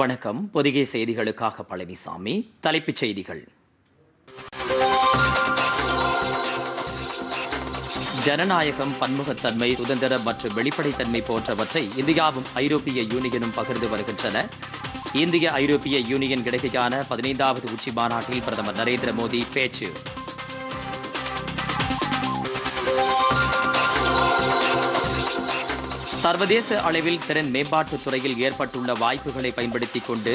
வணக்கம் பொதிகை செய்திகளுக்காக பழனிசாமி தலைப்புச் செய்திகள் ஜனநாயகம் பன்முகத்தன்மை சுதந்திரம் மற்றும் வெளிப்படைத்தன்மை போன்றவற்றை இந்தியாவும் ஐரோப்பிய யூனியனும் பகிர்ந்து வருகின்றன இந்திய ஐரோப்பிய யூனியன் கிடைக்கையான பதினைந்தாவது உச்சி மாநாட்டில் பிரதமர் நரேந்திர மோடி பேச்சு சர்வதேச அளவில் திறன் மேம்பாட்டுத் துறையில் ஏற்பட்டுள்ள வாய்ப்புகளை பயன்படுத்திக் கொண்டு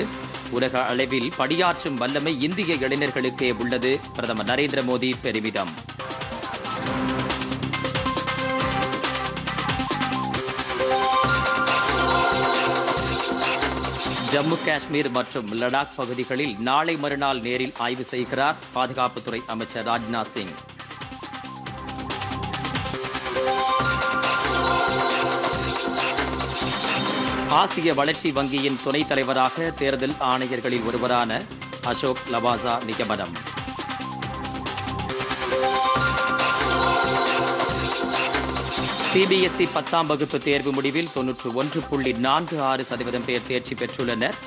உலக அளவில் பணியாற்றும் வல்லமை இந்திய இளைஞர்களுக்கே உள்ளது பிரதமர் நரேந்திர மோடி பெருமிதம் ஜம்மு காஷ்மீர் மற்றும் லடாக் பகுதிகளில் நாளை மறுநாள் நேரில் ஆய்வு செய்கிறார் பாதுகாப்புத்துறை அமைச்சர் ராஜ்நாத் சிங் ஆசிய வளர்ச்சி வங்கியின் துணைத் தலைவராக தேர்தல் ஆணையர்களில் ஒருவரான அசோக் லவாசா நிகமனம் சிபிஎஸ்இ e பத்தாம் வகுப்பு தேர்வு முடிவில் தொன்னூற்று ஒன்று புள்ளி நான்கு ஆறு சதவீதம் பேர் தேர்ச்சி பெற்றுள்ளனர்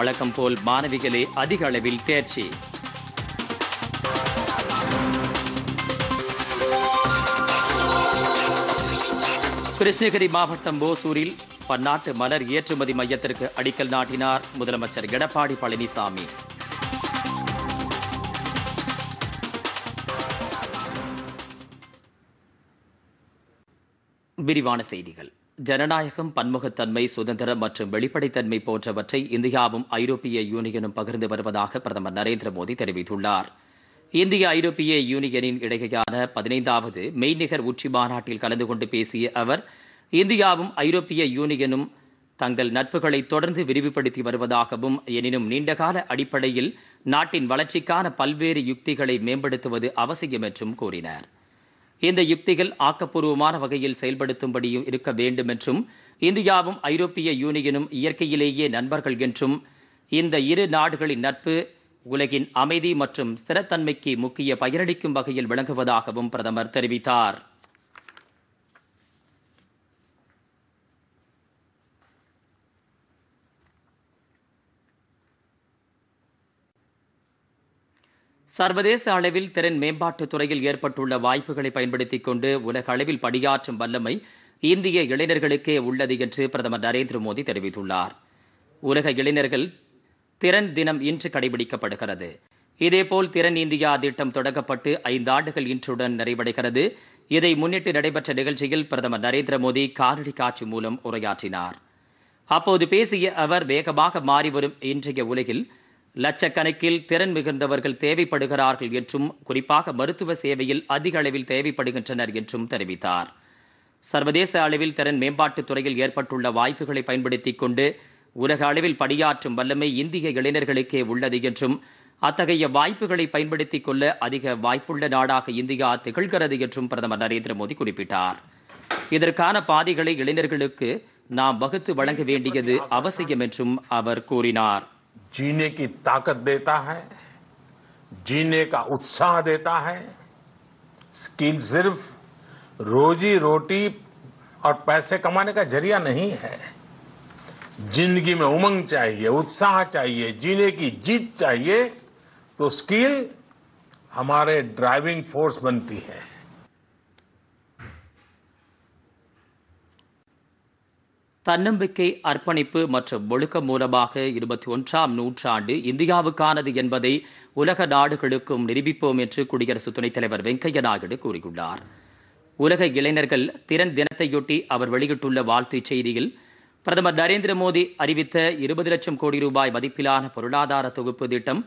வழக்கம் போல் மாணவிகளே அதிக அளவில் தேர்ச்சி கிருஷ்ணகிரி மாவட்டம் ஓசூரில் பன்னாட்டு மலர் ஏற்றுமதி மையத்திற்கு அடிக்கல் நாட்டினார் முதலமைச்சர் எடப்பாடி பழனிசாமி விரிவான செய்திகள் ஜனநாயகம் பன்முகத்தன்மை சுதந்திரம் மற்றும் வெளிப்படைத்தன்மை போன்றவற்றை இந்தியாவும் ஐரோப்பிய யூனியனும் பகிர்ந்து வருவதாக பிரதமர் நரேந்திர மோடி தெரிவித்துள்ளார் இந்திய ஐரோப்பிய யூனியனின் இடையேயான பதினைந்தாவது மெய்நிகர் உச்சி மாநாட்டில் கலந்து கொண்டு பேசிய அவர் இந்தியாவும் ஐரோப்பிய யூனியனும் தங்கள் நட்புகளை தொடர்ந்து விரிவுபடுத்தி வருவதாகவும் எனினும் நீண்டகால அடிப்படையில் நாட்டின் வளர்ச்சிக்கான பல்வேறு யுக்திகளை மேம்படுத்துவது அவசியம் என்றும் கூறினார் இந்த யுக்திகள் ஆக்கப்பூர்வமான வகையில் செயல்படுத்தும்படியும் இருக்க வேண்டும் என்றும் இந்தியாவும் ஐரோப்பிய யூனியனும் இயற்கையிலேயே நண்பர்கள் என்றும் இந்த இரு நாடுகளின் நட்பு உலகின் அமைதி மற்றும் ஸ்திரத்தன்மைக்கு முக்கிய பயனளிக்கும் வகையில் விளங்குவதாகவும் பிரதமர் தெரிவித்தார் சர்வதேச அளவில் திறன் மேம்பாட்டுத் துறையில் ஏற்பட்டுள்ள வாய்ப்புகளை பயன்படுத்திக் கொண்டு உலக அளவில் பணியாற்றும் வல்லமை இந்திய இளைஞர்களுக்கே உள்ளது என்று பிரதமர் நரேந்திர மோடி தெரிவித்துள்ளார் உலக இளைஞர்கள் திறன் தினம் இன்று கடைபிடிக்கப்படுகிறது இதேபோல் திறன் இந்தியா திட்டம் தொடங்கப்பட்டு ஐந்தாண்டுகள் இன்றுடன் நிறைவடைகிறது இதை முன்னிட்டு நடைபெற்ற நிகழ்ச்சியில் பிரதமர் நரேந்திர மோடி காணொலி காட்சி மூலம் உரையாற்றினார் அப்போது பேசிய அவர் வேகமாக மாறிவரும் இன்றைய உலகில் லட்சக்கணக்கில் திறன் மிகுந்தவர்கள் தேவைப்படுகிறார்கள் என்றும் குறிப்பாக மருத்துவ சேவையில் அதிக அளவில் தேவைப்படுகின்றனர் என்றும் தெரிவித்தார் சர்வதேச அளவில் திறன் மேம்பாட்டுத் துறையில் ஏற்பட்டுள்ள வாய்ப்புகளை பயன்படுத்தி கொண்டு உலக அளவில் பணியாற்றும் வல்லமை இந்திய இளைஞர்களுக்கே உள்ளது என்றும் அத்தகைய வாய்ப்புகளை பயன்படுத்திக் கொள்ள அதிக வாய்ப்புள்ள நாடாக இந்தியா திகழ்கிறது என்றும் பிரதமர் நரேந்திர மோடி குறிப்பிட்டார் இதற்கான பாதைகளை இளைஞர்களுக்கு நாம் வகுத்து வழங்க வேண்டியது அவசியம் என்றும் அவர் கூறினார் जीने की ताकत देता है जीने का उत्साह देता है स्किल सिर्फ रोजी रोटी और पैसे कमाने का जरिया नहीं है जिंदगी में उमंग चाहिए उत्साह चाहिए जीने की जीत चाहिए तो स्किल हमारे ड्राइविंग फोर्स बनती है தன்னம்பிக்கை அர்ப்பணிப்பு மற்றும் ஒழுக்கம் மூலமாக இருபத்தி ஒன்றாம் நூற்றாண்டு இந்தியாவுக்கானது என்பதை உலக நாடுகளுக்கும் நிரூபிப்போம் என்று குடியரசு துணைத் தலைவர் வெங்கையா நாயுடு கூறியுள்ளார் உலக இளைஞர்கள் திறன் தினத்தையொட்டி அவர் வெளியிட்டுள்ள வாழ்த்துச் செய்தியில் பிரதமர் நரேந்திர மோடி அறிவித்த இருபது லட்சம் கோடி ரூபாய் மதிப்பிலான பொருளாதார தொகுப்பு திட்டம்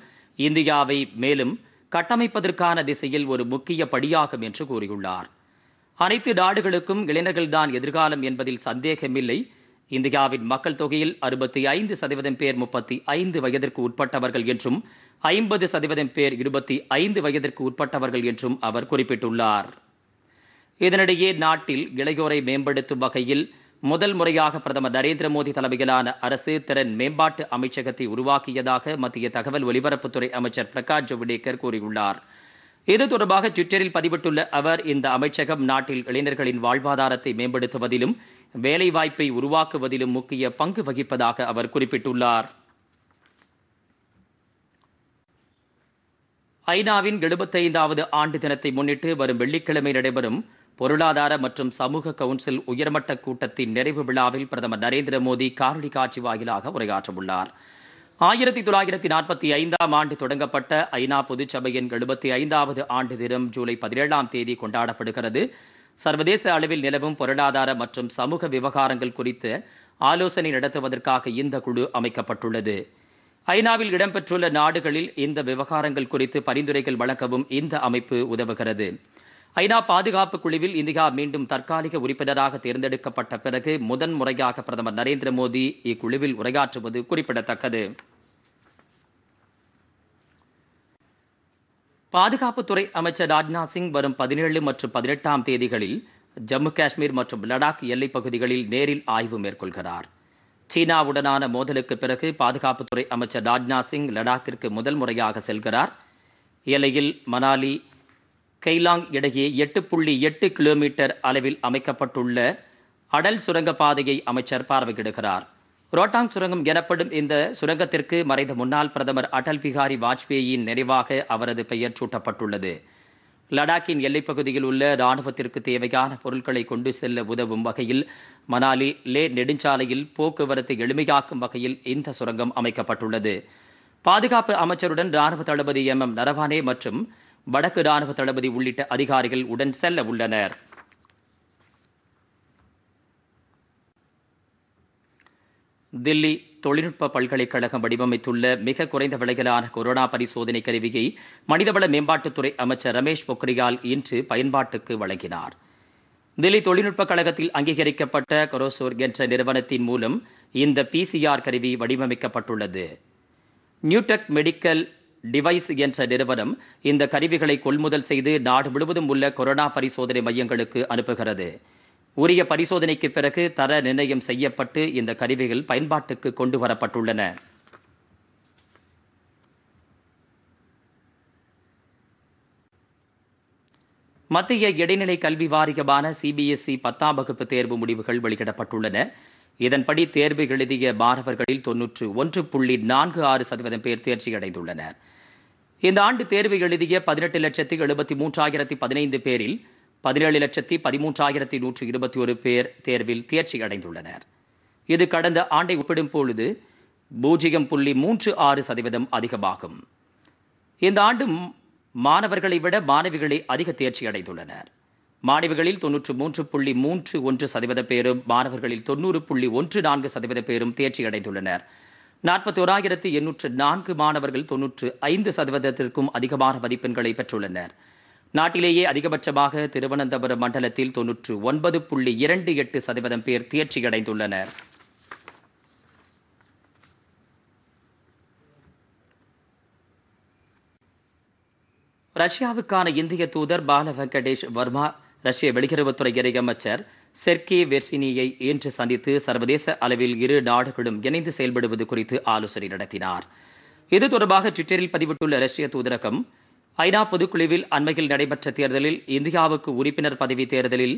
இந்தியாவை மேலும் கட்டமைப்பதற்கான திசையில் ஒரு முக்கிய படியாகும் என்று கூறியுள்ளார் அனைத்து நாடுகளுக்கும் இளைஞர்கள்தான் எதிர்காலம் என்பதில் சந்தேகமில்லை இந்தியாவின் மக்கள் தொகையில் அறுபத்தி ஐந்து சதவீதம் பேர் முப்பத்தி ஐந்து வயதிற்கு உட்பட்டவர்கள் என்றும் ஐம்பது சதவீதம் பேர் இருபத்தி ஐந்து வயதிற்கு உட்பட்டவர்கள் என்றும் அவர் குறிப்பிட்டுள்ளார் இதனிடையே நாட்டில் இளையோரை மேம்படுத்தும் வகையில் முதல் முறையாக பிரதமர் நரேந்திர மோடி தலைமையிலான அரசு திறன் மேம்பாட்டு அமைச்சகத்தை உருவாக்கியதாக மத்திய தகவல் ஒலிபரப்புத்துறை அமைச்சர் பிரகாஷ் ஜவடேகர் கூறியுள்ளார் இது தொடர்பாக ட்விட்டரில் பதிவிட்டுள்ள அவர் இந்த அமைச்சகம் நாட்டில் இளைஞர்களின் வாழ்வாதாரத்தை மேம்படுத்துவதிலும் வேலைவாய்ப்பை உருவாக்குவதிலும் முக்கிய பங்கு வகிப்பதாக அவர் குறிப்பிட்டுள்ளார் ஐநாவின் எழுபத்தைந்தாவது ஆண்டு தினத்தை முன்னிட்டு வரும் வெள்ளிக்கிழமை நடைபெறும் பொருளாதார மற்றும் சமூக கவுன்சில் உயர்மட்ட கூட்டத்தின் நிறைவு விழாவில் பிரதமர் நரேந்திர மோடி காணொலி காட்சி வாயிலாக உரையாற்றவுள்ளார் ஆயிரத்தி தொள்ளாயிரத்தி நாற்பத்தி ஐந்தாம் ஆண்டு தொடங்கப்பட்ட ஐநா பொதுச்சபையின் எழுபத்தி ஐந்தாவது ஆண்டு தினம் ஜூலை பதினேழாம் தேதி கொண்டாடப்படுகிறது சர்வதேச அளவில் நிலவும் பொருளாதார மற்றும் சமூக விவகாரங்கள் குறித்து ஆலோசனை நடத்துவதற்காக இந்த குழு அமைக்கப்பட்டுள்ளது ஐநாவில் இடம்பெற்றுள்ள நாடுகளில் இந்த விவகாரங்கள் குறித்து பரிந்துரைகள் வழங்கவும் இந்த அமைப்பு உதவுகிறது ஐநா பாதுகாப்பு குழுவில் இந்தியா மீண்டும் தற்காலிக உறுப்பினராக தேர்ந்தெடுக்கப்பட்ட பிறகு முதன்முறையாக பிரதமர் நரேந்திர மோடி இக்குழுவில் உரையாற்றுவது குறிப்பிடத்தக்கது பாதுகாப்புத்துறை அமைச்சர் ராஜ்நாத் சிங் வரும் பதினேழு மற்றும் பதினெட்டாம் தேதிகளில் ஜம்மு காஷ்மீர் மற்றும் லடாக் எல்லைப் பகுதிகளில் நேரில் ஆய்வு மேற்கொள்கிறார் சீனாவுடனான மோதலுக்கு பிறகு பாதுகாப்புத்துறை அமைச்சர் ராஜ்நாத் சிங் லடாக்கிற்கு முதல் முறையாக செல்கிறார் எல்லையில் மனாலி கெய்லாங் இடையே எட்டு புள்ளி எட்டு கிலோமீட்டர் அளவில் அமைக்கப்பட்டுள்ள அடல் சுரங்கப்பாதையை அமைச்சர் பார்வையிடுகிறார் ரோட்டாங் சுரங்கம் எனப்படும் இந்த சுரங்கத்திற்கு மறைந்த முன்னாள் பிரதமர் அடல் பிகாரி வாஜ்பேயியின் நினைவாக அவரது பெயர் சூட்டப்பட்டுள்ளது லடாக்கின் எல்லைப்பகுதியில் உள்ள இராணுவத்திற்கு தேவையான பொருட்களை கொண்டு செல்ல உதவும் வகையில் மணாலி லே நெடுஞ்சாலையில் போக்குவரத்தை எளிமையாக்கும் வகையில் இந்த சுரங்கம் அமைக்கப்பட்டுள்ளது பாதுகாப்பு அமைச்சருடன் இராணுவ தளபதி எம் எம் நரவானே மற்றும் வடக்கு இராணுவ தளபதி உள்ளிட்ட அதிகாரிகள் உடன் செல்ல உள்ளனர் தில்லி தொழில்நுட்ப பல்கலைக்கழகம் வடிவமைத்துள்ள மிக குறைந்த விலையிலான கொரோனா பரிசோதனை கருவியை மனிதவள மேம்பாட்டுத்துறை அமைச்சர் ரமேஷ் பொக்ரியால் இன்று பயன்பாட்டுக்கு வழங்கினார் தில்லி தொழில்நுட்பக் கழகத்தில் அங்கீகரிக்கப்பட்ட கொரோசோர் என்ற நிறுவனத்தின் மூலம் இந்த பிசிஆர் கருவி வடிவமைக்கப்பட்டுள்ளது நியூடெக் மெடிக்கல் டிவைஸ் என்ற நிறுவனம் இந்த கருவிகளை கொள்முதல் செய்து நாடு முழுவதும் உள்ள கொரோனா பரிசோதனை மையங்களுக்கு அனுப்புகிறது உரிய பரிசோதனைக்கு பிறகு தர நிர்ணயம் செய்யப்பட்டு இந்த கருவிகள் பயன்பாட்டுக்கு கொண்டு வரப்பட்டுள்ளன மத்திய இடைநிலை கல்வி வாரியமான சிபிஎஸ்இ e பத்தாம் வகுப்பு தேர்வு முடிவுகள் வெளியிடப்பட்டுள்ளன இதன்படி தேர்வு எழுதிய மாணவர்களில் தொன்னூற்று ஒன்று புள்ளி நான்கு ஆறு சதவீதம் பேர் தேர்ச்சி அடைந்துள்ளனர் இந்த ஆண்டு தேர்வு எழுதிய பதினெட்டு லட்சத்தி எழுபத்தி மூன்றாயிரத்தி பதினைந்து பேரில் பதினேழு லட்சத்தி பதிமூன்றாயிரத்தி நூற்று இருபத்தி ஒரு பேர் தேர்வில் தேர்ச்சி அடைந்துள்ளனர் இது கடந்த ஆண்டை ஒப்பிடும் பொழுது பூஜ்ஜியம் புள்ளி மூன்று ஆறு சதவீதம் அதிகமாகும் இந்த ஆண்டு மாணவர்களை விட மாணவிகளே அதிக தேர்ச்சி அடைந்துள்ளனர் மாணவிகளில் தொன்னூற்று மூன்று புள்ளி மூன்று ஒன்று சதவீத பேரும் மாணவர்களில் தொன்னூறு புள்ளி ஒன்று நான்கு சதவீத பேரும் தேர்ச்சி அடைந்துள்ளனர் நாற்பத்தி ஓராயிரத்தி எண்ணூற்று நான்கு மாணவர்கள் தொன்னூற்று ஐந்து சதவீதத்திற்கும் அதிகமான மதிப்பெண்களை பெற்றுள்ளனர் நாட்டிலேயே அதிகபட்சமாக திருவனந்தபுரம் மண்டலத்தில் தொன்னூற்று ஒன்பது புள்ளி இரண்டு எட்டு சதவீதம் பேர் தேர்ச்சியடைந்துள்ளனர் ரஷ்யாவுக்கான இந்திய தூதர் பால வெங்கடேஷ் வர்மா ரஷ்ய வெளியுறவுத்துறை இணையமைச்சர் செர்கே வெர்சினியை இன்று சந்தித்து சர்வதேச அளவில் இரு நாடுகளும் இணைந்து செயல்படுவது குறித்து ஆலோசனை நடத்தினார் இது தொடர்பாக ட்விட்டரில் பதிவிட்டுள்ள ரஷ்ய தூதரகம் ஐநா பொதுக்குழுவில் அண்மையில் நடைபெற்ற தேர்தலில் இந்தியாவுக்கு உறுப்பினர் பதவி தேர்தலில்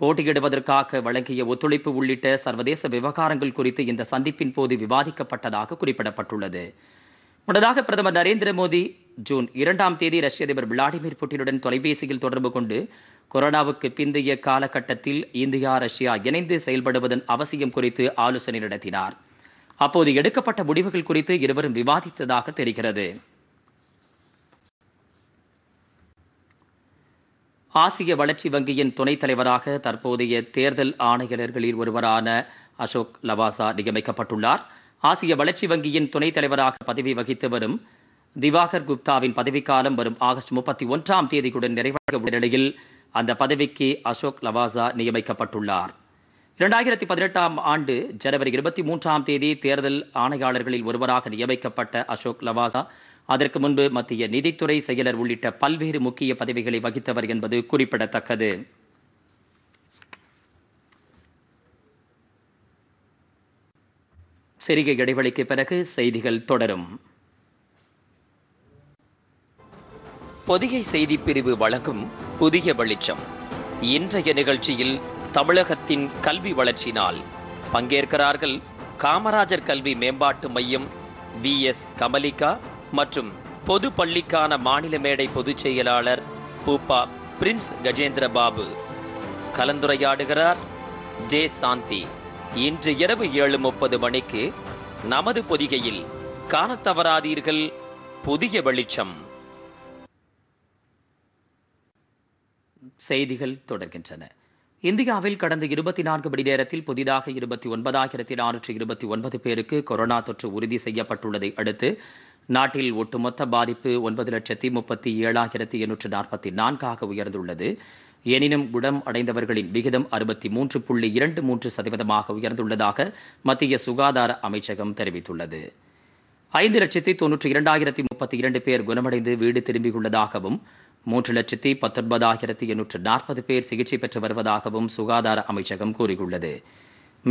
போட்டியிடுவதற்காக வழங்கிய ஒத்துழைப்பு உள்ளிட்ட சர்வதேச விவகாரங்கள் குறித்து இந்த சந்திப்பின் போது விவாதிக்கப்பட்டதாக குறிப்பிடப்பட்டுள்ளது முன்னதாக பிரதமர் நரேந்திர மோடி ஜூன் இரண்டாம் தேதி ரஷ்ய அதிபர் விளாடிமிர் புட்டினுடன் தொலைபேசியில் தொடர்பு கொண்டு கொரோனாவுக்கு பிந்தைய காலகட்டத்தில் இந்தியா ரஷ்யா இணைந்து செயல்படுவதன் அவசியம் குறித்து ஆலோசனை நடத்தினார் அப்போது எடுக்கப்பட்ட முடிவுகள் குறித்து இருவரும் விவாதித்ததாக தெரிகிறது ஆசிய வளர்ச்சி வங்கியின் துணைத் தலைவராக தற்போதைய தேர்தல் ஆணையாளர்களில் ஒருவரான அசோக் லவாசா நியமிக்கப்பட்டுள்ளார் ஆசிய வளர்ச்சி வங்கியின் துணைத் தலைவராக பதவி வகித்து வரும் திவாகர் குப்தாவின் பதவிக்காலம் வரும் ஆகஸ்ட் முப்பத்தி ஒன்றாம் தேதியுடன் நிறைவடைய உள்ள நிலையில் அந்த பதவிக்கு அசோக் லவாசா நியமிக்கப்பட்டுள்ளார் இரண்டாயிரத்தி பதினெட்டாம் ஆண்டு ஜனவரி இருபத்தி மூன்றாம் தேதி தேர்தல் ஆணையாளர்களில் ஒருவராக நியமிக்கப்பட்ட அசோக் லவாசா அதற்கு முன்பு மத்திய நிதித்துறை செயலர் உள்ளிட்ட பல்வேறு முக்கிய பதவிகளை வகித்தவர் என்பது குறிப்பிடத்தக்கது சிறிய இடைவெளிக்கு பிறகு செய்திகள் தொடரும் பொதிகை செய்தி பிரிவு வழங்கும் புதிய வெளிச்சம் இன்றைய நிகழ்ச்சியில் தமிழகத்தின் கல்வி வளர்ச்சி நாள் பங்கேற்கிறார்கள் காமராஜர் கல்வி மேம்பாட்டு மையம் வி எஸ் கமலிகா மற்றும் பொது பள்ளிக்கான மாநில மேடை பொதுச் செயலாளர் பூப்பா பிரின்ஸ் கஜேந்திர பாபு கலந்துரையாடுகிறார் ஜே சாந்தி இன்று இரவு ஏழு முப்பது மணிக்கு நமது பொதிகையில் காண தவறாதீர்கள் புதிய வெளிச்சம் செய்திகள் தொடர்கின்றன இந்தியாவில் கடந்த இருபத்தி நான்கு மணி நேரத்தில் புதிதாக இருபத்தி ஒன்பதாயிரத்தி நானூற்று இருபத்தி ஒன்பது பேருக்கு கொரோனா தொற்று உறுதி செய்யப்பட்டுள்ளதை அடுத்து நாட்டில் ஒட்டுமொத்த பாதிப்பு ஒன்பது லட்சத்தி முப்பத்தி ஏழாயிரத்தி எண்ணூற்று நாற்பத்தி நான்காக உயர்ந்துள்ளது எனினும் குணம் அடைந்தவர்களின் விகிதம் அறுபத்தி மூன்று புள்ளி இரண்டு மூன்று சதவீதமாக உயர்ந்துள்ளதாக மத்திய சுகாதார அமைச்சகம் தெரிவித்துள்ளது ஐந்து லட்சத்தி தொன்னூற்றி இரண்டாயிரத்தி முப்பத்தி இரண்டு பேர் குணமடைந்து வீடு திரும்பியுள்ளதாகவும் மூன்று லட்சத்தி பத்தொன்பதாயிரத்தி எண்ணூற்று நாற்பது பேர் சிகிச்சை பெற்று வருவதாகவும் சுகாதார அமைச்சகம் கூறியுள்ளது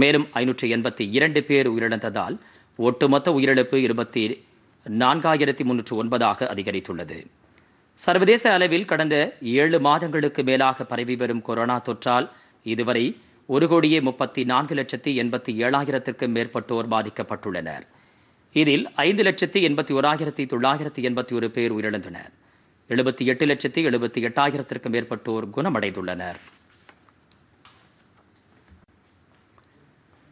மேலும் ஐநூற்று எண்பத்தி இரண்டு பேர் உயிரிழந்ததால் ஒட்டுமொத்த உயிரிழப்பு இருபத்தி நான்காயிரத்தி முன்னூற்று ஒன்பதாக அதிகரித்துள்ளது சர்வதேச அளவில் கடந்த ஏழு மாதங்களுக்கு மேலாக பரவி வரும் கொரோனா தொற்றால் இதுவரை ஒரு கோடியே முப்பத்தி நான்கு லட்சத்தி எண்பத்தி ஏழாயிரத்திற்கும் மேற்பட்டோர் பாதிக்கப்பட்டுள்ளனர் இதில் ஐந்து லட்சத்தி எண்பத்தி ஓராயிரத்தி தொள்ளாயிரத்தி எண்பத்தி ஒரு பேர் உயிரிழந்தனர் எழுபத்தி எட்டு லட்சத்தி எழுபத்தி எட்டாயிரத்திற்கும் மேற்பட்டோர் குணமடைந்துள்ளனர்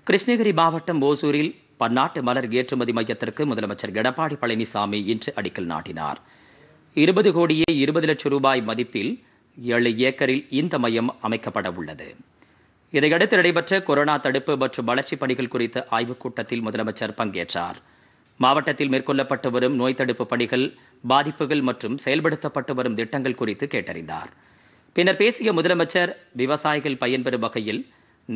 கிருஷ்ணகிரி மாவட்டம் ஓசூரில் பன்னாட்டு மலர் ஏற்றுமதி மையத்திற்கு முதலமைச்சர் எடப்பாடி பழனிசாமி இன்று அடிக்கல் நாட்டினார் இருபது கோடியே இருபது லட்சம் ரூபாய் மதிப்பில் ஏழு ஏக்கரில் இந்த மையம் அமைக்கப்பட உள்ளது இதையடுத்து நடைபெற்ற கொரோனா தடுப்பு மற்றும் வளர்ச்சிப் பணிகள் குறித்த ஆய்வுக் கூட்டத்தில் முதலமைச்சர் பங்கேற்றார் மாவட்டத்தில் மேற்கொள்ளப்பட்டு வரும் நோய் தடுப்பு பணிகள் பாதிப்புகள் மற்றும் செயல்படுத்தப்பட்டு வரும் திட்டங்கள் குறித்து கேட்டறிந்தார் பின்னர் பேசிய முதலமைச்சர் விவசாயிகள் பயன்பெறும் வகையில்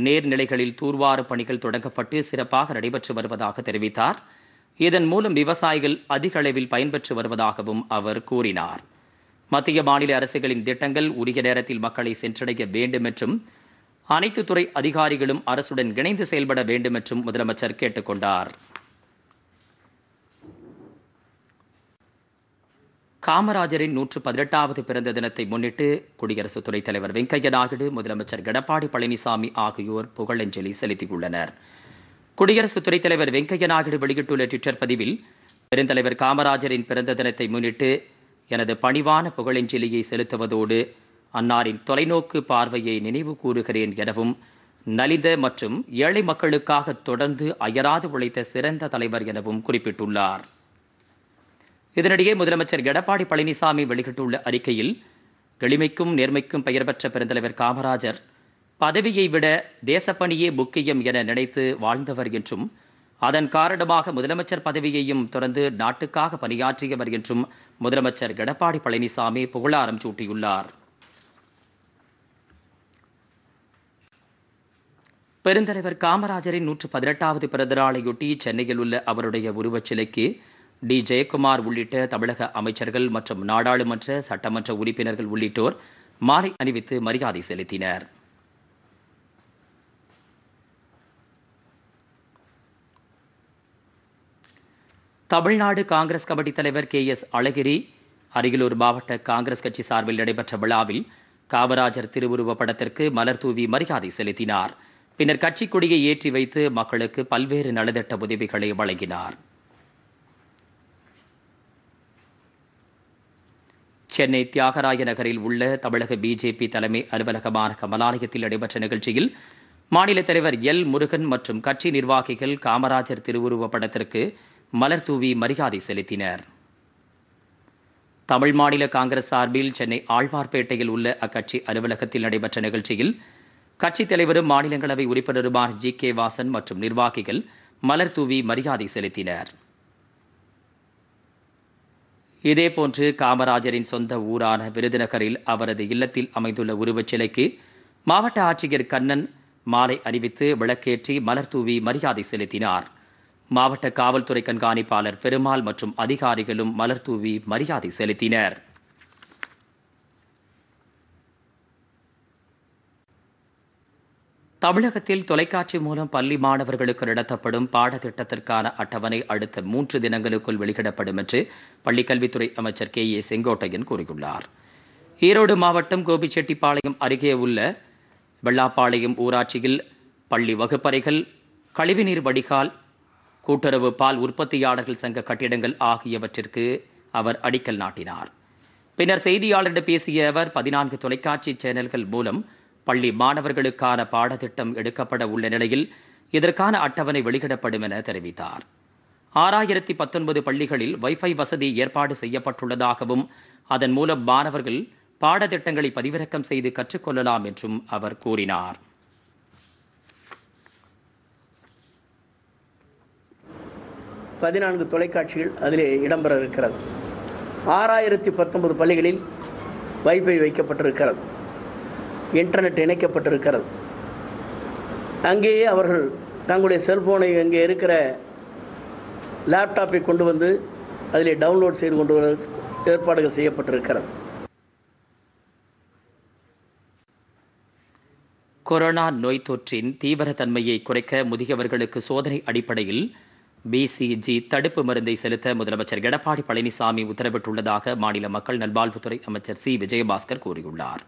நேர்நிலைகளில் தூர்வார பணிகள் தொடங்கப்பட்டு சிறப்பாக நடைபெற்று வருவதாக தெரிவித்தார் இதன் மூலம் விவசாயிகள் அதிக அளவில் பயன்பெற்று வருவதாகவும் அவர் கூறினார் மத்திய மாநில அரசுகளின் திட்டங்கள் உரிய நேரத்தில் மக்களை சென்றடைய வேண்டும் என்றும் அனைத்து துறை அதிகாரிகளும் அரசுடன் இணைந்து செயல்பட வேண்டும் என்றும் முதலமைச்சர் கேட்டுக்கொண்டார் காமராஜரின் நூற்று பதினெட்டாவது பிறந்த தினத்தை முன்னிட்டு குடியரசு துணைத் தலைவர் வெங்கையா நாயுடு முதலமைச்சர் எடப்பாடி பழனிசாமி ஆகியோர் புகழஞ்சலி செலுத்தியுள்ளனர் குடியரசு துணைத் தலைவர் வெங்கையா நாயுடு வெளியிட்டுள்ள ட்விட்டர் பதிவில் பெருந்தலைவர் காமராஜரின் பிறந்த தினத்தை முன்னிட்டு எனது பணிவான புகழஞ்சலியை செலுத்துவதோடு அன்னாரின் தொலைநோக்கு பார்வையை நினைவு கூறுகிறேன் எனவும் நலிந்த மற்றும் ஏழை மக்களுக்காக தொடர்ந்து அயராது உழைத்த சிறந்த தலைவர் எனவும் குறிப்பிட்டுள்ளார் இதனிடையே முதலமைச்சர் எடப்பாடி பழனிசாமி வெளியிட்டுள்ள அறிக்கையில் எளிமைக்கும் நேர்மைக்கும் பெயர் பெற்ற பெருந்தலைவர் காமராஜர் பதவியை விட தேசப்பணியே முக்கியம் என நினைத்து வாழ்ந்தவர் என்றும் அதன் காரணமாக முதலமைச்சர் பதவியையும் தொடர்ந்து நாட்டுக்காக பணியாற்றியவர் என்றும் முதலமைச்சர் எடப்பாடி பழனிசாமி புகழாரம் சூட்டியுள்ளார் பெருந்தலைவர் காமராஜரின் நூற்று பதினெட்டாவது பிறந்தநாளையொட்டி சென்னையில் உள்ள அவருடைய உருவச்சிலைக்கு டி ஜெயக்குமார் உள்ளிட்ட தமிழக அமைச்சர்கள் மற்றும் நாடாளுமன்ற சட்டமன்ற உறுப்பினர்கள் உள்ளிட்டோர் மாலை அணிவித்து மரியாதை செலுத்தினர் தமிழ்நாடு காங்கிரஸ் கமிட்டி தலைவர் கே எஸ் அழகிரி அரியலூர் மாவட்ட காங்கிரஸ் கட்சி சார்பில் நடைபெற்ற விழாவில் காமராஜர் திருவுருவ படத்திற்கு மலர் தூவி மரியாதை செலுத்தினார் பின்னர் கட்சிக் கொடியை ஏற்றி வைத்து மக்களுக்கு பல்வேறு நலத்திட்ட உதவிகளை வழங்கினார் சென்னை தியாகராய நகரில் உள்ள தமிழக பிஜேபி தலைமை அலுவலகமான கமலாலயத்தில் நடைபெற்ற நிகழ்ச்சியில் மாநில தலைவர் எல் முருகன் மற்றும் கட்சி நிர்வாகிகள் காமராஜர் திருவுருவ படத்திற்கு மலர்தூவி மரியாதை செலுத்தினர் தமிழ் மாநில காங்கிரஸ் சார்பில் சென்னை ஆழ்வார்பேட்டையில் உள்ள அக்கட்சி அலுவலகத்தில் நடைபெற்ற நிகழ்ச்சியில் கட்சித் தலைவரும் மாநிலங்களவை உறுப்பினருமான ஜி கே வாசன் மற்றும் நிர்வாகிகள் மலர் தூவி மரியாதை செலுத்தினர் இதேபோன்று காமராஜரின் சொந்த ஊரான விருதுநகரில் அவரது இல்லத்தில் அமைந்துள்ள உருவச் சிலைக்கு மாவட்ட ஆட்சியர் கண்ணன் மாலை அணிவித்து விளக்கேற்றி மலர் தூவி மரியாதை செலுத்தினார் மாவட்ட காவல்துறை கண்காணிப்பாளர் பெருமாள் மற்றும் அதிகாரிகளும் மலர் தூவி மரியாதை செலுத்தினர் தமிழகத்தில் தொலைக்காட்சி மூலம் பள்ளி மாணவர்களுக்கு நடத்தப்படும் பாடத்திட்டத்திற்கான அட்டவணை அடுத்த மூன்று தினங்களுக்குள் வெளியிடப்படும் என்று பள்ளிக்கல்வித்துறை அமைச்சர் கே ஏ செங்கோட்டையன் கூறியுள்ளார் ஈரோடு மாவட்டம் கோபிச்செட்டிப்பாளையம் அருகே உள்ள வெள்ளாப்பாளையம் ஊராட்சியில் பள்ளி வகுப்பறைகள் கழிவுநீர் வடிகால் கூட்டுறவு பால் உற்பத்தியாளர்கள் சங்க கட்டிடங்கள் ஆகியவற்றிற்கு அவர் அடிக்கல் நாட்டினார் பின்னர் செய்தியாளரிடம் பேசிய அவர் பதினான்கு தொலைக்காட்சி சேனல்கள் மூலம் பள்ளி மாணவர்களுக்கான பாடத்திட்டம் எடுக்கப்பட உள்ள நிலையில் இதற்கான அட்டவணை வெளியிடப்படும் என தெரிவித்தார் ஆறாயிரத்தி பத்தொன்பது பள்ளிகளில் வைஃபை வசதி ஏற்பாடு செய்யப்பட்டுள்ளதாகவும் அதன் மூலம் மாணவர்கள் பாடத்திட்டங்களை பதிவிறக்கம் செய்து கற்றுக்கொள்ளலாம் என்றும் அவர் கூறினார் பதினான்கு தொலைக்காட்சிகள் அதிலே இடம்பெற இருக்கிறது ஆறாயிரத்தி பத்தொன்பது பள்ளிகளில் வைஃபை வைக்கப்பட்டிருக்கிறது இன்டர்நெட் இணைக்கப்பட்டிருக்கிறது அங்கேயே அவர்கள் தங்களுடைய செல்ஃபோனை அங்கே இருக்கிற லேப்டாப்பை கொண்டு வந்து அதில் டவுன்லோட் செய்து கொண்டு வர ஏற்பாடுகள் செய்யப்பட்டிருக்கிறது கொரோனா நோய் தொற்றின் தீவிரத்தன்மையை குறைக்க முதியவர்களுக்கு சோதனை அடிப்படையில் பிசிஜி தடுப்பு மருந்தை செலுத்த முதலமைச்சர் எடப்பாடி பழனிசாமி உத்தரவிட்டுள்ளதாக மாநில மக்கள் நல்வாழ்வுத்துறை அமைச்சர் சி விஜயபாஸ்கர் கூறியுள்ளார்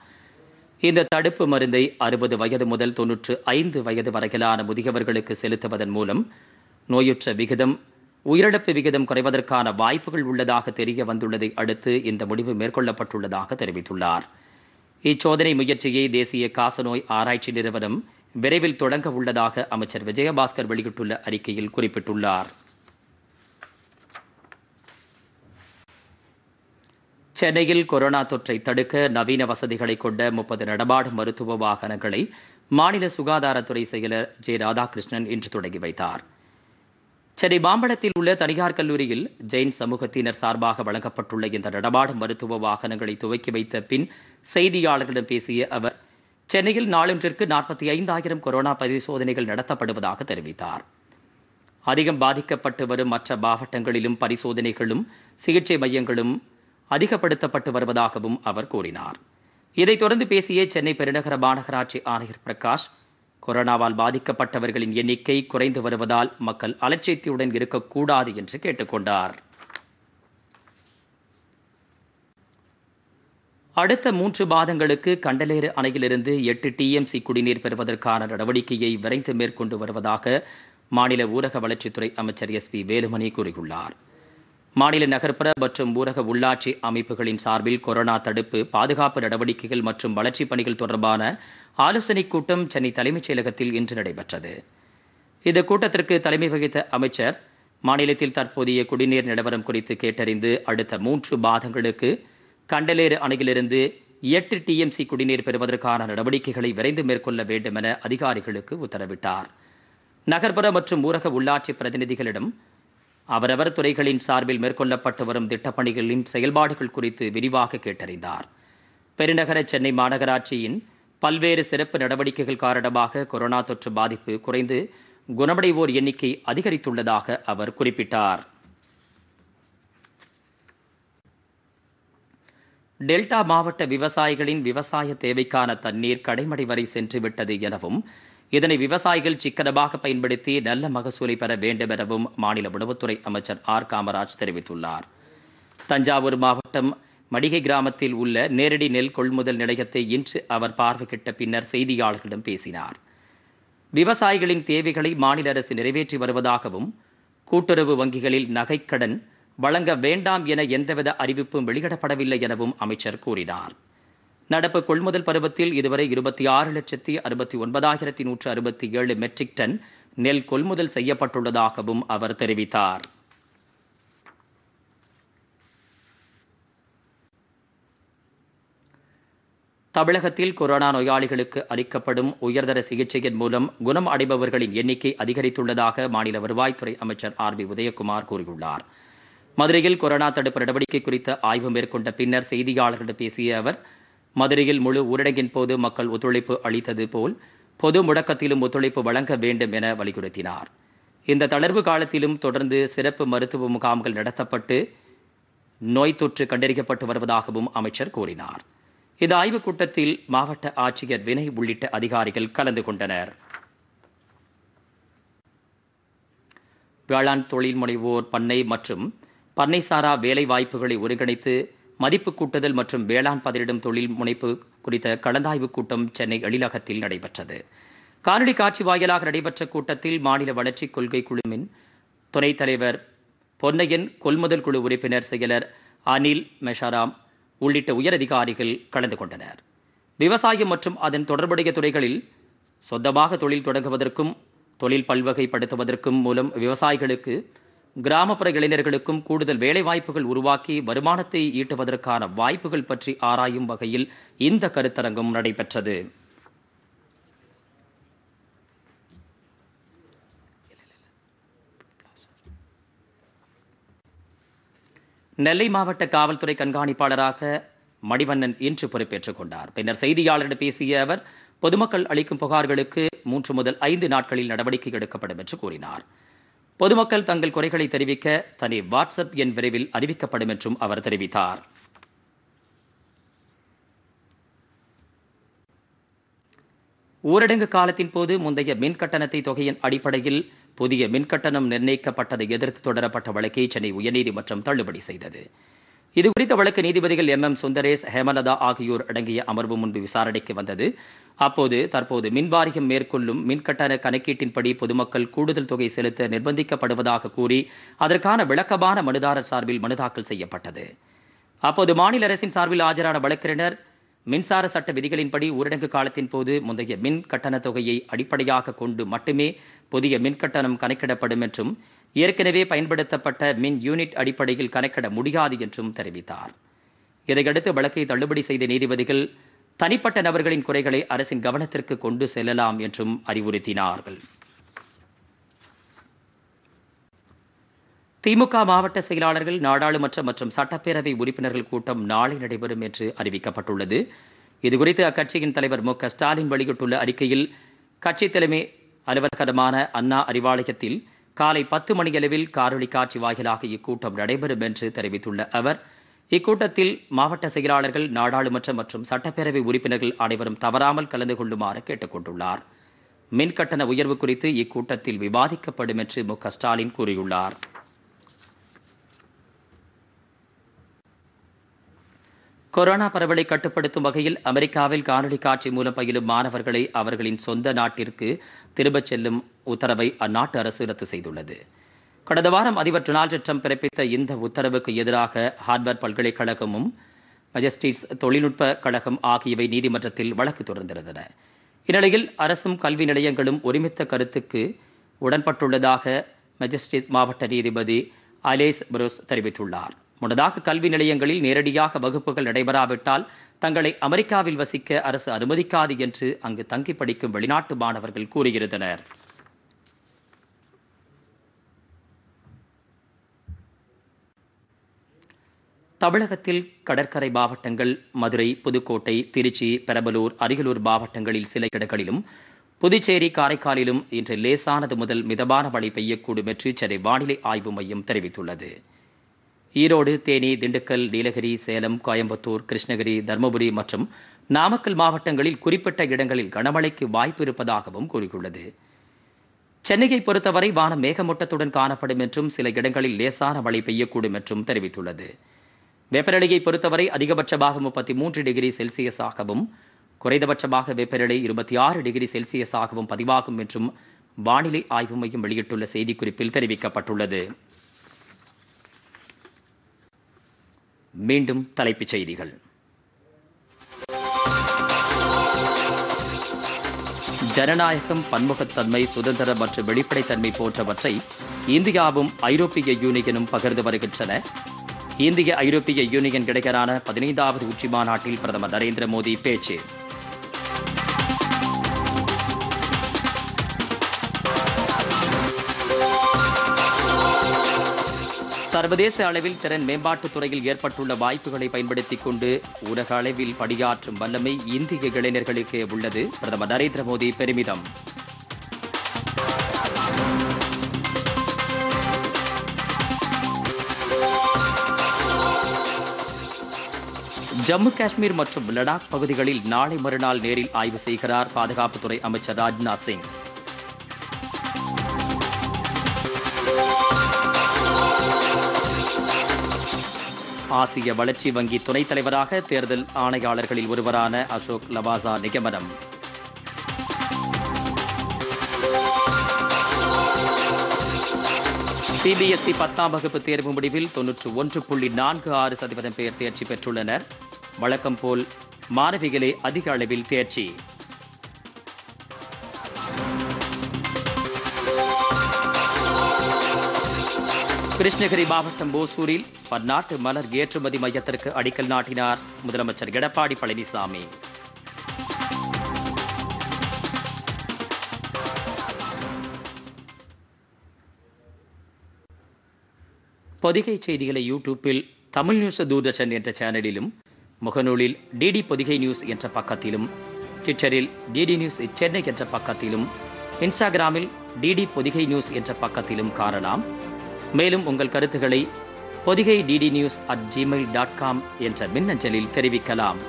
இந்த தடுப்பு மருந்தை அறுபது வயது முதல் தொன்னூற்று ஐந்து வயது வரையிலான முதியவர்களுக்கு செலுத்துவதன் மூலம் நோயுற்ற விகிதம் உயிரிழப்பு விகிதம் குறைவதற்கான வாய்ப்புகள் உள்ளதாக தெரிய வந்துள்ளதை அடுத்து இந்த முடிவு மேற்கொள்ளப்பட்டுள்ளதாக தெரிவித்துள்ளார் இச்சோதனை முயற்சியை தேசிய காசநோய் ஆராய்ச்சி நிறுவனம் விரைவில் தொடங்க உள்ளதாக அமைச்சர் விஜயபாஸ்கர் வெளியிட்டுள்ள அறிக்கையில் குறிப்பிட்டுள்ளார் சென்னையில் கொரோனா தொற்றை தடுக்க நவீன வசதிகளை கொண்ட முப்பது நடமாடும் மருத்துவ வாகனங்களை மாநில சுகாதாரத்துறை செயலர் ஜெ ராதாகிருஷ்ணன் இன்று தொடங்கி வைத்தார் சென்னை மாம்பழத்தில் உள்ள தனியார் கல்லூரியில் ஜெயின் சமூகத்தினர் சார்பாக வழங்கப்பட்டுள்ள இந்த நடமாடும் மருத்துவ வாகனங்களை துவக்கி வைத்த பின் செய்தியாளர்களிடம் பேசிய அவர் சென்னையில் நாளொன்றிற்கு நாற்பத்தி ஐந்தாயிரம் கொரோனா பரிசோதனைகள் நடத்தப்படுவதாக தெரிவித்தார் அதிகம் பாதிக்கப்பட்டு வரும் மற்ற மாவட்டங்களிலும் பரிசோதனைகளும் சிகிச்சை மையங்களும் அதிகப்படுத்தப்பட்டு வருவதாகவும் அவர் கூறினார் இதைத் தொடர்ந்து பேசிய சென்னை பெருநகர மாநகராட்சி ஆணையர் பிரகாஷ் கொரோனாவால் பாதிக்கப்பட்டவர்களின் எண்ணிக்கை குறைந்து வருவதால் மக்கள் அலட்சியத்துடன் இருக்கக்கூடாது என்று கேட்டுக்கொண்டார் அடுத்த மூன்று மாதங்களுக்கு கண்டலேறு அணையிலிருந்து எட்டு டிஎம்சி குடிநீர் பெறுவதற்கான நடவடிக்கையை விரைந்து மேற்கொண்டு வருவதாக மாநில ஊரக வளர்ச்சித்துறை அமைச்சர் எஸ் பி வேலுமணி கூறியுள்ளார் மாநில நகர்ப்புற மற்றும் ஊரக உள்ளாட்சி அமைப்புகளின் சார்பில் கொரோனா தடுப்பு பாதுகாப்பு நடவடிக்கைகள் மற்றும் வளர்ச்சிப் பணிகள் தொடர்பான ஆலோசனைக் கூட்டம் சென்னை தலைமைச் செயலகத்தில் இன்று நடைபெற்றது இந்த கூட்டத்திற்கு தலைமை வகித்த அமைச்சர் மாநிலத்தில் தற்போதைய குடிநீர் நிலவரம் குறித்து கேட்டறிந்து அடுத்த மூன்று மாதங்களுக்கு கண்டலேறு அணையிலிருந்து எட்டு டிஎம்சி குடிநீர் பெறுவதற்கான நடவடிக்கைகளை விரைந்து மேற்கொள்ள வேண்டும் என அதிகாரிகளுக்கு உத்தரவிட்டார் நகர்ப்புற மற்றும் ஊரக உள்ளாட்சி பிரதிநிதிகளிடம் அவரவர் துறைகளின் சார்பில் மேற்கொள்ளப்பட்டு வரும் திட்டப்பணிகளின் செயல்பாடுகள் குறித்து விரிவாக கேட்டறிந்தார் பெருநகர சென்னை மாநகராட்சியின் பல்வேறு சிறப்பு நடவடிக்கைகள் காரணமாக கொரோனா தொற்று பாதிப்பு குறைந்து குணமடைவோர் எண்ணிக்கை அதிகரித்துள்ளதாக அவர் குறிப்பிட்டார் டெல்டா மாவட்ட விவசாயிகளின் விவசாய தேவைக்கான தண்ணீர் கடைமடை வரை சென்றுவிட்டது எனவும் இதனை விவசாயிகள் சிக்கனமாக பயன்படுத்தி நல்ல மகசூலை பெற வேண்டும் எனவும் மாநில உணவுத்துறை அமைச்சர் ஆர் காமராஜ் தெரிவித்துள்ளார் தஞ்சாவூர் மாவட்டம் மடிகை கிராமத்தில் உள்ள நேரடி நெல் கொள்முதல் நிலையத்தை இன்று அவர் பார்வையிட்ட பின்னர் செய்தியாளர்களிடம் பேசினார் விவசாயிகளின் தேவைகளை மாநில அரசு நிறைவேற்றி வருவதாகவும் கூட்டுறவு வங்கிகளில் நகைக்கடன் வழங்க வேண்டாம் என எந்தவித அறிவிப்பும் வெளியிடப்படவில்லை எனவும் அமைச்சர் கூறினார் நடப்பு கொள்முதல் பருவத்தில் இதுவரை இருபத்தி ஆறு லட்சத்தி அறுபத்தி ஒன்பதாயிரத்தி நூற்று அறுபத்தி ஏழு மெட்ரிக் டன் நெல் கொள்முதல் செய்யப்பட்டுள்ளதாகவும் அவர் தெரிவித்தார் தமிழகத்தில் கொரோனா நோயாளிகளுக்கு அளிக்கப்படும் உயர்தர சிகிச்சையின் மூலம் குணம் அடைபவர்களின் எண்ணிக்கை அதிகரித்துள்ளதாக மாநில வருவாய்த்துறை அமைச்சர் ஆர் பி உதயகுமார் கூறியுள்ளார் மதுரையில் கொரோனா தடுப்பு நடவடிக்கை குறித்த ஆய்வு மேற்கொண்ட பின்னர் செய்தியாளர்களிடம் பேசிய அவர் மதுரையில் முழு ஊரடங்கின் போது மக்கள் ஒத்துழைப்பு அளித்தது போல் பொது முடக்கத்திலும் ஒத்துழைப்பு வழங்க வேண்டும் என வலியுறுத்தினார் இந்த தளர்வு காலத்திலும் தொடர்ந்து சிறப்பு மருத்துவ முகாம்கள் நடத்தப்பட்டு நோய் தொற்று கண்டறியப்பட்டு வருவதாகவும் அமைச்சர் கூறினார் இந்த ஆய்வுக் கூட்டத்தில் மாவட்ட ஆட்சியர் வினய் உள்ளிட்ட அதிகாரிகள் கலந்து கொண்டனர் வேளாண் தொழில் முனைவோர் பண்ணை மற்றும் பண்ணைசாரா வேலைவாய்ப்புகளை ஒருங்கிணைத்து மதிப்பு கூட்டுதல் மற்றும் வேளாண் பதனிடும் தொழில் முனைப்பு குறித்த கலந்தாய்வு கூட்டம் சென்னை எழிலகத்தில் நடைபெற்றது காணொலி காட்சி வாயிலாக நடைபெற்ற கூட்டத்தில் மாநில வளர்ச்சிக் கொள்கை குழுவின் துணைத் தலைவர் பொன்னையன் கொள்முதல் குழு உறுப்பினர் செயலர் அனில் மெஷாராம் உள்ளிட்ட உயரதிகாரிகள் கலந்து கொண்டனர் விவசாயம் மற்றும் அதன் தொடர்புடைய துறைகளில் சொந்தமாக தொழில் தொடங்குவதற்கும் தொழில் பல்வகைப்படுத்துவதற்கும் மூலம் விவசாயிகளுக்கு கிராமப்புற இளைஞர்களுக்கும் கூடுதல் வேலைவாய்ப்புகள் உருவாக்கி வருமானத்தை ஈட்டுவதற்கான வாய்ப்புகள் பற்றி ஆராயும் வகையில் இந்த கருத்தரங்கம் நடைபெற்றது நெல்லை மாவட்ட காவல்துறை கண்காணிப்பாளராக மணிவண்ணன் இன்று பொறுப்பேற்றுக் கொண்டார் பின்னர் செய்தியாளரிடம் பேசிய அவர் பொதுமக்கள் அளிக்கும் புகார்களுக்கு மூன்று முதல் ஐந்து நாட்களில் நடவடிக்கை எடுக்கப்படும் என்று கூறினார் பொதுமக்கள் தங்கள் குறைகளை தெரிவிக்க தனி வாட்ஸ்அப் எண் விரைவில் அறிவிக்கப்படும் என்றும் அவர் தெரிவித்தார் ஊரடங்கு காலத்தின் போது முந்தைய மின் கட்டணத்தை தொகையின் அடிப்படையில் புதிய மின்கட்டணம் நிர்ணயிக்கப்பட்டதை எதிர்த்து தொடரப்பட்ட வழக்கை சென்னை உயர்நீதிமன்றம் தள்ளுபடி செய்தது இது குறித்த வழக்கு நீதிபதிகள் எம் எம் சுந்தரேஷ் ஹேமலதா ஆகியோர் அடங்கிய அமர்வு முன்பு விசாரணைக்கு வந்தது அப்போது தற்போது மின் மேற்கொள்ளும் மின்கட்டண கணக்கீட்டின்படி பொதுமக்கள் கூடுதல் தொகை செலுத்த நிர்பந்திக்கப்படுவதாக கூறி அதற்கான விளக்கமான மனுதாரர் சார்பில் மனு தாக்கல் செய்யப்பட்டது அப்போது மாநில அரசின் சார்பில் ஆஜரான வழக்கறிஞர் மின்சார சட்ட விதிகளின்படி ஊரடங்கு காலத்தின் போது முந்தைய மின் கட்டண தொகையை அடிப்படையாக கொண்டு மட்டுமே புதிய மின்கட்டணம் கணக்கிடப்படும் என்றும் ஏற்கனவே பயன்படுத்தப்பட்ட மின் யூனிட் அடிப்படையில் கணக்கிட முடியாது என்றும் தெரிவித்தார் இதையடுத்து வழக்கை தள்ளுபடி செய்த நீதிபதிகள் தனிப்பட்ட நபர்களின் குறைகளை அரசின் கவனத்திற்கு கொண்டு செல்லலாம் என்றும் அறிவுறுத்தினார்கள் திமுக மாவட்ட செயலாளர்கள் நாடாளுமன்ற மற்றும் சட்டப்பேரவை உறுப்பினர்கள் கூட்டம் நாளை நடைபெறும் என்று அறிவிக்கப்பட்டுள்ளது இதுகுறித்து அக்கட்சியின் தலைவர் மு ஸ்டாலின் வெளியிட்டுள்ள அறிக்கையில் கட்சி தலைமை அலுவலகமான அண்ணா அறிவாலயத்தில் காலை பத்து மணியளவில் காரொலி காட்சி வாயிலாக இக்கூட்டம் நடைபெறும் என்று தெரிவித்துள்ள அவர் இக்கூட்டத்தில் மாவட்ட செயலாளர்கள் நாடாளுமன்ற மற்றும் சட்டப்பேரவை உறுப்பினர்கள் அனைவரும் தவறாமல் கலந்து கொள்ளுமாறு கேட்டுக் கொண்டுள்ளார் மின்கட்டண உயர்வு குறித்து இக்கூட்டத்தில் விவாதிக்கப்படும் என்று மு ஸ்டாலின் கூறியுள்ளார் கொரோனா பரவலை கட்டுப்படுத்தும் வகையில் அமெரிக்காவில் காணொலி காட்சி மூலம் பயிலும் மாணவர்களை அவர்களின் சொந்த நாட்டிற்கு திரும்பச் செல்லும் உத்தரவை அந்நாட்டு அரசு ரத்து செய்துள்ளது கடந்த வாரம் அதிபர் டொனால்டு ட்ரம்ப் பிறப்பித்த இந்த உத்தரவுக்கு எதிராக ஹார்வர்ட் பல்கலைக்கழகமும் மஜஸ்டிஸ் தொழில்நுட்ப கழகம் ஆகியவை நீதிமன்றத்தில் வழக்கு தொடர்ந்திருந்தன இந்நிலையில் அரசும் கல்வி நிலையங்களும் ஒருமித்த கருத்துக்கு உடன்பட்டுள்ளதாக மஜஸ்டிஸ் மாவட்ட நீதிபதி அலேஸ் புரோஸ் தெரிவித்துள்ளார் முன்னதாக கல்வி நிலையங்களில் நேரடியாக வகுப்புகள் நடைபெறாவிட்டால் தங்களை அமெரிக்காவில் வசிக்க அரசு அனுமதிக்காது என்று அங்கு தங்கி படிக்கும் வெளிநாட்டு மாணவர்கள் கூறியிருந்தனர் தமிழகத்தில் கடற்கரை மாவட்டங்கள் மதுரை புதுக்கோட்டை திருச்சி பெரம்பலூர் அரியலூர் மாவட்டங்களில் சில இடங்களிலும் புதுச்சேரி காரைக்காலிலும் இன்று லேசானது முதல் மிதமான மழை பெய்யக்கூடும் என்று சென்னை வானிலை ஆய்வு மையம் தெரிவித்துள்ளது ஈரோடு தேனி திண்டுக்கல் நீலகிரி சேலம் கோயம்புத்தூர் கிருஷ்ணகிரி தருமபுரி மற்றும் நாமக்கல் மாவட்டங்களில் குறிப்பிட்ட இடங்களில் கனமழைக்கு வாய்ப்பு இருப்பதாகவும் கூறியுள்ளது சென்னையை பொறுத்தவரை வானம் மேகமூட்டத்துடன் காணப்படும் என்றும் சில இடங்களில் லேசான மழை பெய்யக்கூடும் என்றும் தெரிவித்துள்ளது வெப்பநிலையை பொறுத்தவரை அதிகபட்சமாக முப்பத்தி மூன்று டிகிரி செல்சியஸாகவும் குறைந்தபட்சமாக வெப்பநிலை இருபத்தி ஆறு டிகிரி செல்சியஸாகவும் பதிவாகும் என்றும் வானிலை ஆய்வு மையம் வெளியிட்டுள்ள செய்திக்குறிப்பில் தெரிவிக்கப்பட்டுள்ளது மீண்டும் தலைப்புச் செய்திகள் ஜனநாயகம் பன்முகத்தன்மை சுதந்திர மற்றும் வெளிப்படைத்தன்மை போன்றவற்றை இந்தியாவும் ஐரோப்பிய யூனியனும் பகிர்ந்து வருகின்றன இந்திய ஐரோப்பிய யூனியன் கிடைக்கலான பதினைந்தாவது உச்சி மாநாட்டில் பிரதமர் நரேந்திர மோடி பேச்சு சர்வதேச அளவில் திறன் மேம்பாட்டுத் துறையில் ஏற்பட்டுள்ள வாய்ப்புகளை பயன்படுத்திக் கொண்டு உலக அளவில் பணியாற்றும் வல்லமை இந்திய இளைஞர்களுக்கே உள்ளது பிரதமர் நரேந்திர மோடி பெருமிதம் ஜம்மு காஷ்மீர் மற்றும் லடாக் பகுதிகளில் நாளை மறுநாள் நேரில் ஆய்வு செய்கிறார் பாதுகாப்புத்துறை அமைச்சர் ராஜ்நாத் சிங் ஆசிய வளர்ச்சி வங்கி துணைத் தலைவராக தேர்தல் ஆணையாளர்களில் ஒருவரான அசோக் லவாசா நிகமனம் சிபிஎஸ்இ e பத்தாம் வகுப்பு தேர்வு முடிவில் தொன்னூற்று ஒன்று புள்ளி நான்கு ஆறு சதவீதம் பேர் தேர்ச்சி பெற்றுள்ளனர் வழக்கம் போல் மாணவிகளே அதிக அளவில் தேர்ச்சி கிருஷ்ணகிரி மாவட்டம் ஓசூரில் பன்னாட்டு மலர் ஏற்றுமதி மையத்திற்கு அடிக்கல் நாட்டினார் முதலமைச்சர் எடப்பாடி பழனிசாமி பொதிகை செய்திகளை யூடியூப்பில் தமிழ் நியூஸ் தூர்தர்ஷன் என்ற சேனலிலும் முகநூலில் டிடி பொதிகை நியூஸ் என்ற பக்கத்திலும் ட்விட்டரில் டிடி நியூஸ் சென்னை என்ற பக்கத்திலும் இன்ஸ்டாகிராமில் டிடி பொதிகை நியூஸ் என்ற பக்கத்திலும் காணலாம் மேலும் உங்கள் கருத்துக்களை Pothigai DD news at Gmail dot com என்ற மின்னஞ்சலில் தெரிவிக்கலாம்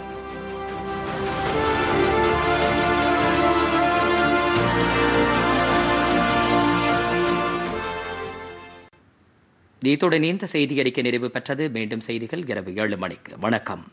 இத்துடன் இந்த செய்தியறிக்கை நிறைவு பெற்றது மீண்டும் செய்திகள் இரவு ஏழு மணிக்கு வணக்கம்